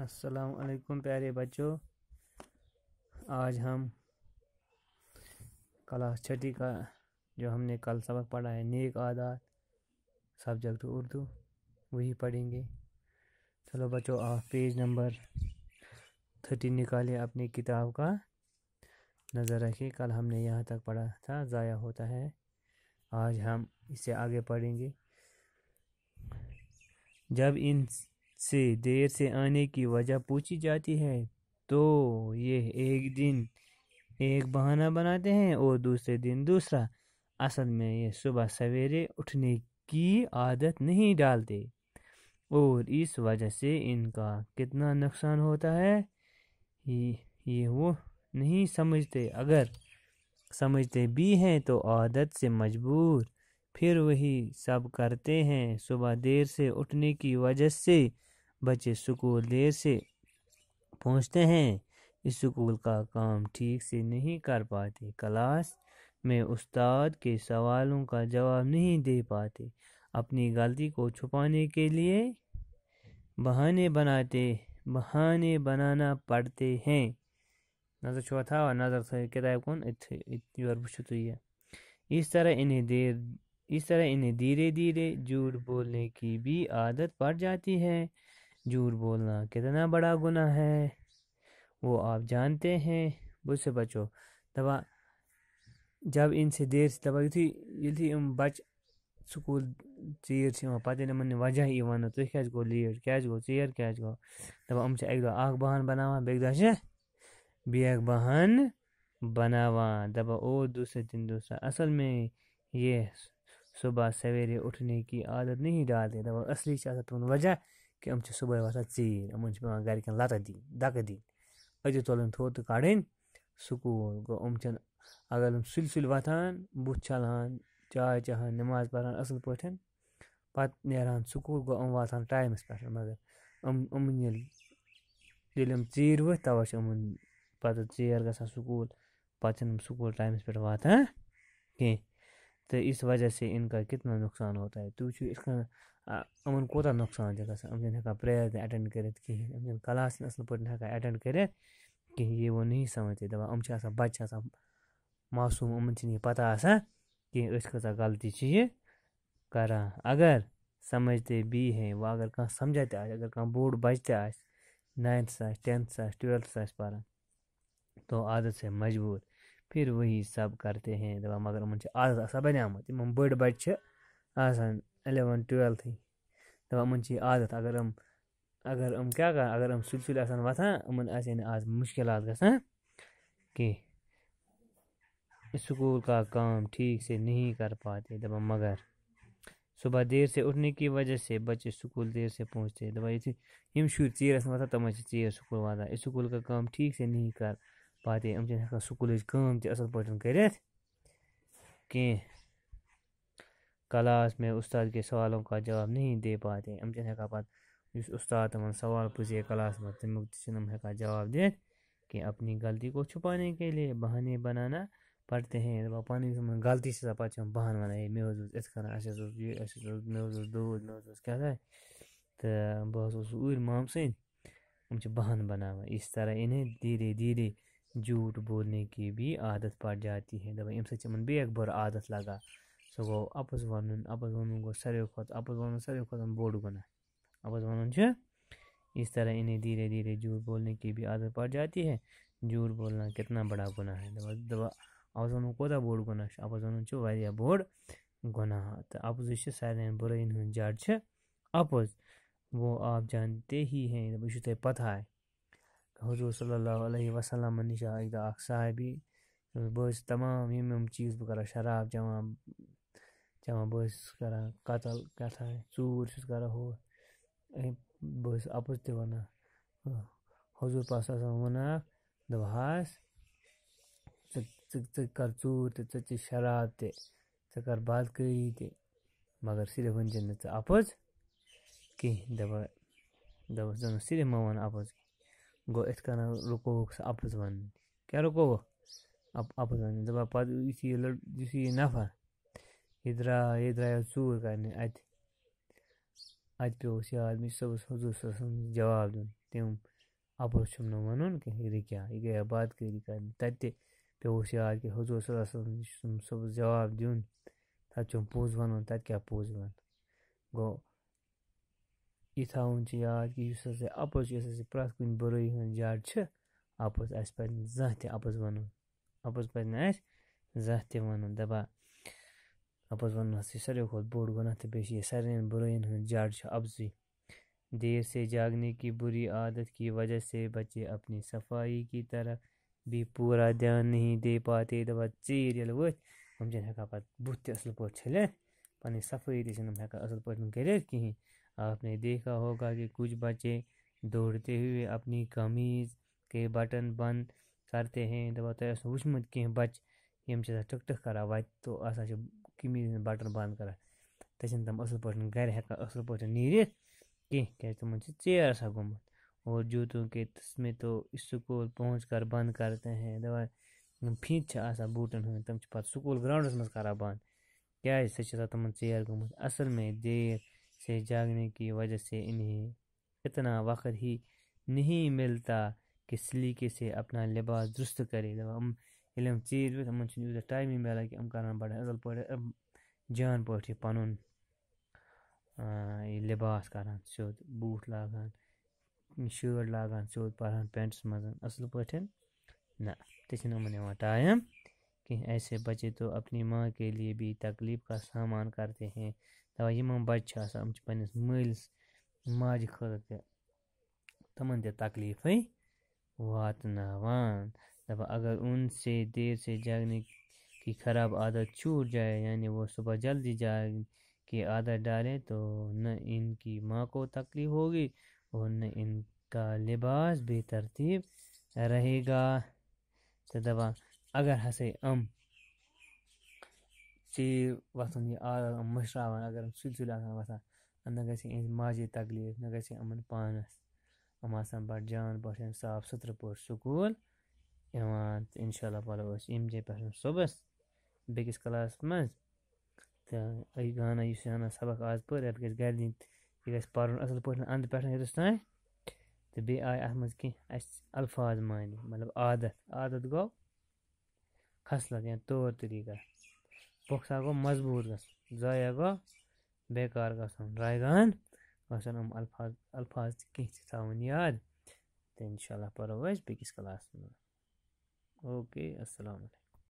अस्सलाम वालेकुम प्यारे बच्चों आज हम क्लास छठी का जो हमने कल सबक पढ़ा है नेक आदात सब्जेक्ट उर्दू वही पढ़ेंगे चलो बच्चों आप पेज नंबर थर्टी निकाले अपनी किताब का नज़र रखिए कल हमने यहाँ तक पढ़ा था ज़ाया होता है आज हम इसे आगे पढ़ेंगे जब इन से देर से आने की वजह पूछी जाती है तो ये एक दिन एक बहाना बनाते हैं और दूसरे दिन दूसरा असल में ये सुबह सवेरे उठने की आदत नहीं डालते और इस वजह से इनका कितना नुकसान होता है ये, ये वो नहीं समझते अगर समझते भी हैं तो आदत से मजबूर फिर वही सब करते हैं सुबह देर से उठने की वजह से बच्चे स्कूल देर से पहुंचते हैं स्कूल का काम ठीक से नहीं कर पाते क्लास में उस्ताद के सवालों का जवाब नहीं दे पाते अपनी गलती को छुपाने के लिए बहाने बनाते बहाने बनाना पड़ते हैं नज़र छुआ था और नज़र किताब कौन इतर बुशु तो यह इस तरह इन्हें देर इस तरह इन्हें धीरे धीरे झूठ बोलने की भी आदत पड़ जाती है झूठ बोलना कितना बड़ा गुना है वो आप जानते हैं उससे बचो दवा जब इनसे देर से दवा युथी युथी बच سکوٗل ژیٖرۍ چھِ یِوان پَتہٕ ییٚلہِ یِمَن نہٕ وَجہ یی وَننہٕ تُہۍ کیٛازِ گوٚو لیٹ کیٛازِ گوٚو ژیر کیٛازِ گوٚو دَپان یِم چھِ اَکہِ دۄہ اَکھ بَہانہٕ بَناوان بیٚکہِ دۄہ چھِ بیٛاکھ بَہانہٕ بَناوان دَپان او دوٗسرے دِن دوٗسرا اَصٕل میں یہ صُبح سویرے اُٹھنے کی عادت نہیں ڈالتے دَپان اَصلی چھِ آسان تِمَن وَجہ کہِ یِم چھِ صُبحٲے وۄتھان ژیٖرۍ یِمَن چھِ پٮ۪وان گَرِکٮ۪ن لَتہٕ دِنۍ دَکہٕ دِنۍ أتی تُلٕنۍ تھوٚد تہٕ کَڑٕنۍ سکوٗل گوٚو یِم چھِنہٕ اگر یِم سُلہِ سُلہِ وۄتھان بُتھ چھَلہان چاے چٮ۪ہان نٮ۪ماز پَران اَصٕل پٲٹھۍ پَتہٕ نیرہَن سکوٗل گوٚو یِم واتہٕ ہَن ٹایمَس پٮ۪ٹھ مگر یِم یِمَن ییٚلہِ ییٚلہِ یِم ژیٖرۍ ؤتھۍ تَوَے چھِ یِمَن پَتہٕ ژیر گژھان سکوٗل پَتہٕ چھِنہٕ یِم سکوٗل ٹایمَس پٮ۪ٹھ واتان کینٛہہ تو اس وجہ سے ان کا کتنا नुकसान ہوتا है تُہۍ وٕچھِو یِتھ کٔنۍ یِمَن کوٗتاہ نۄقصان چھِ گژھان یِم چھِنہٕ ہٮ۪کان پرٛیَر تہِ اٮ۪ٹٮ۪نٛڈ کٔرِتھ کِہیٖنۍ یِم چھِنہٕ کَلاس تہِ اَصٕل پٲٹھۍ ہٮ۪کان اٮ۪ٹٮ۪نٛڈ کٔرِتھ کِہیٖنۍ یہِ یِوان نہٕ سَمٕجھ تہِ دَپان یِم چھِ آسان بَچہِ چھِ آسان معصوٗم یِمَن چھِنہٕ یہِ پَتہ آسان کِہیٖنۍ أسۍ کۭژاہ غلطی چھِ یہِ کَران اگر سَمٕجھ تہِ بیٚیہِ ہے وۄنۍ اگر کانٛہہ سَمجھا تہِ آسہِ اگر کانٛہہ بوٚڑ بَچہِ تہِ آسہِ ناینتھَس آسہِ ٹٮ۪نتھَس آسہِ ٹُوٮ۪لتھَس آسہِ پَران تو عادت سے مجبوٗر پھر وہی سب کَرتے ہیں دَپان مگر یِمَن چھِ عادت آسان بَنیٛامٕژ یِم بٔڑۍ بَچہِ چھِ آسان الیوَن ٹُوٮ۪لتھٕے دَپان یِمَن چھِ یہِ عادت اگر یِم اگر یِم کیٛاہ کَران اگر یِم سُلہِ سُلہِ آسہٕ ہَن وۄتھان یِمَن آسہِ ہے نہٕ آز مُشکلات گژھان کیٚنٛہہ سکوٗل का काम ठीक से नहीं कर पाते دَپان مگر صُبح دیر سے اُٹھنے کی وجہ سے بَچے سکوٗل دیر سے پہنٛچتے دَپان یُتھُے یِم شُرۍ ژیٖرۍ آسَن واتان تِم حظ چھِ ژیٖرۍ سکوٗل واتان أسۍ سکوٗل کا کٲم ٹھیٖک سے نہیں کَر پاتے یِم چھِنہٕ ہٮ۪کان سکوٗلٕچ کٲم تہِ اَصٕل پٲٹھۍ کٔرِتھ کیٚنٛہہ क्लास में उस्ताद के सवालों का जवाब नहीं दे पाते हम हकान इस उस्ताद हम सवाल पूछे क्लास में तमुक तो तुम हकान जवाब दित कि अपनी गलती को छुपाने के लिए बहाने बनाना पढ़ते हैं वो तो पानी में गलती से पे बहान वन मे इस मे दूध मे कह तो बहुत ऊर माम सम बहान बनावा इस तरह इन्हें धीरे धीरे झूठ बोलने की भी आदत पड़ जाती है दबा अम सन बे बुरा आदत लगा سُہ گوٚو اَپُز وَنُن اَپُز وَنُن گوٚو ساروٕے کھۄتہٕ اَپُز وَنُن ساروٕے کھۄتہٕ بوٚڑ گُناہ اَپُز وَنُن چھُ इस तरह इन्हें धीरे धीरे झूठ बोलने की भी आदत पड़ जाती है झूठ बोलना कितना बड़ा गुनाह है اَپُز وَنُن کوتاہ بوٚڑ گُناہ چھُ اَپُز وَنُن چھُ واریاہ بوٚڑ گُناہ تہٕ اَپزُے چھُ سارنٕے بُرٲیَن ہُنٛد جَڑ چھِ اَپُز وہ آپ جانتے ہی ہیں بہٕ چھُو تۄہہِ پَتہٕ ہَے حضوٗر صلی اللہ علیہ وَسلمَن نِش آو اَکہِ دۄہ اَکھ صحابی بہٕ حظ چھُس تمام یِم یِم چیٖز بہٕ کَران شراب چٮ۪وان چٮ۪وان بہٕ ٲسٕس کَران کَتَل کیٛاہتانۍ ژوٗر چھُس کَران ہُہ بہٕ ٲسٕس اَپُز تہِ وَنان حضوٗر پاک صلی اللہ علیہِ وسلم وَنان دوٚپہَس ژٕ ژٕ ژٕ کَر ژوٗر تہِ ژٕ چے شراب تہِ ژٕ کَر بدقٲیی تہِ مگر صرف وٕنۍ چے نہٕ ژٕ اَپُز کِہیٖنۍ دَپان دَپان ژٕ نہٕ صرف مہ وَن اَپُز گوٚو یِتھ کٔنۍ رُکووُکھ سُہ اَپُز وَنُن کیٛاہ رُکووُکھ اَپ اَپُز وَنُن دَپان پَتہٕ یُتھُے یہِ لٔڑ یُتھُے یہِ نفر یہِ درٛاو یہِ درٛایو ژوٗر کَرنہِ اَتہِ اَتہِ پیوٚو اَسہِ یاد مےٚ چھُ صُبحَس حضوٗر صٲبَس جواب دیُن تٔمۍ اَپُز چھُم نہٕ وَنُن کِہیٖنۍ یہِ رُکیٛاو یہِ گٔیو بادکٲری کَرنہِ تَتہِ تہِ پیوٚوُس یاد کہِ حضوٗر صٲبَس چھُم صُبحَس جواب دیُن تَتہِ چھُم پوٚز وَنُن تَتہِ کیٛاہ پوٚز وَنہٕ گوٚو یہِ تھاوُن چھِ یاد کہِ یُس ہَسا اَپُز یُس ہَسا پرٛٮ۪تھ کُنہِ بُرٲیی ہٕنٛز جَڑ چھِ اَپُز اَسہِ پَزِ نہٕ زانٛہہ تہِ اَپُز وَنُن اَپُز پَزِ نہٕ اَسہِ زانٛہہ تہِ وَنُن دَپان اَپُز وَنہٕ ہَس یہِ ساروٕے کھۄتہٕ بوٚڑ گۄناہ تہٕ بیٚیہِ چھِ یہِ سارنِیَن بُرٲیَن ہٕنٛز جڑ چھِ اَپزٕے देर से जागने की बुरी आदत की वजह से बच्चे अपनी صفٲیی کی طرف بھی پوٗرا دھیان نہیں دے پاتے دَپان ژیٖرۍ ییٚلہِ ؤتھۍ یِم چھِنہٕ ہٮ۪کان پَتہٕ بُتھ تہِ اَصٕل پٲٹھۍ چھٔلِتھ پَنٕنۍ صفٲیی تہِ چھِنہٕ یِم ہٮ۪کان اَصٕل پٲٹھۍ کٔرِتھ کِہیٖنۍ آپ نے دیکھا ہوگا کہ کچھ بچے دوڑते ہوئے اپنی قمیٖض کے بَٹَن بنٛد کرتے ہیں دَپان تۄہہِ اوسوٕ وٕچھمُت کینٛہہ بَچہِ یِم چھِ آسان ٹٕک ٹٕک کَران وَتہِ تو آسان چھِ کمی ہٕنٛدۍ بَٹن بنٛد کَران تَتہِ چھِنہٕ تِم اَصٕل پٲٹھۍ گَرِ ہٮ۪کان اَصٕل پٲٹھۍ نیٖرِتھ کیٚنٛہہ کیٛازِ تِمَن چھِ ژیر آسان گوٚمُت اور جو तुम के में तो سکوٗل پہنٛچ کر بنٛد کرتے ہیں دَپان یِم فیٖتہِ چھِ آسان بوٗٹَن ہٕنٛدۍ تِم چھِ پَتہٕ سکوٗل گرٛاوُنٛڈَس منٛز کران بنٛد کیٛازِ سۄ چھِ آسان تِمَن ژیر گٔمٕژ اَصٕل میں دیر سے جاگنے کی وجہ سے اِنہیں اِتنا وقت ہی نہیں مِلتا کہ سلیقے سے اپنا لِباس درُست کرے دَپان یِم ییٚلہِ یِم ژیٖرۍ ؤتھۍ یِمَن چھُنہٕ یوٗتاہ ٹایمٕے مِلان کہِ یِم کَرٕہَن بَڑٕ اَصٕل پٲٹھۍ جان پٲٹھۍ یہِ پَنُن یہِ لِباس کَران سیوٚد بوٗٹھ لاگان شٲٹ لاگان سیوٚد پَران پٮ۪نٛٹَس منٛز اَصٕل پٲٹھۍ نہ تہِ چھِنہٕ یِمَن یِوان ٹایم کِہیٖنۍ ایسے بچے تو اپنی ماں کے لیے بھی تکلیٖف کا سامان کرتے ہیں دَپان یِم یِم بَچہِ چھِ آسان یِم چھِ پنٛنِس مٲلِس ماجہِ خٲطرٕ تہِ تِمَن تہِ تکلیٖفٕے واتناوان दफा अगर उनसे देर से जागने की ख़राब आदत छूट जाए यानी वो सुबह जल्दी जाग के आदत डाले तो न इनकी माँ को तकलीफ़ होगी और न इनका लिबास बेतरतीब तरतीब रहेगा तो दफा अगर हंसे अम चे वसन ये आदत मशरावान अगर हम सुल सुल वसान न गे माजे तकलीफ न गे अमन पानस बड़ जान पे साफ सुथर पे सकूल یِوان تہٕ اِنشاء اللہ پَرو أسۍ ییٚمہِ جایہِ پٮ۪ٹھ صُبحَس بیٚکِس کَلاسَس منٛز تہٕ أسۍ گانا یُس یہِ ہَنا سبق آز پٔر یَتھ گژھِ گَرِ دِنۍ یہِ گژھِ پَرُن اَصٕل پٲٹھۍ اَنٛدٕ پٮ۪ٹھ ہیوٚتَس تام تہٕ بیٚیہِ آے اَتھ منٛز کینٛہہ اَسہِ الفاظ ماننہِ مطلب عادت عادت گوٚو خصلت یا طور طریٖقہ پۄخسا گوٚو مضبوٗط گژھُن ضایع گوٚو بیکار گژھُن رایگان گژھن یِم الفاظ الفاظ تہِ کینٛہہ تہِ تھاوٕنۍ یاد تہٕ اِنشاء اللہ پَرو أسۍ بیٚکِس کَلاسَس منٛز ओके अस्सलाम